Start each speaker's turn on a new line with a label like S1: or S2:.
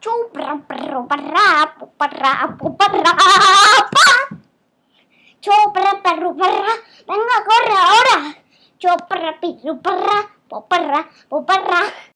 S1: Chopra perro perra, venga corre ahora. Chopra perro
S2: perra, popera popera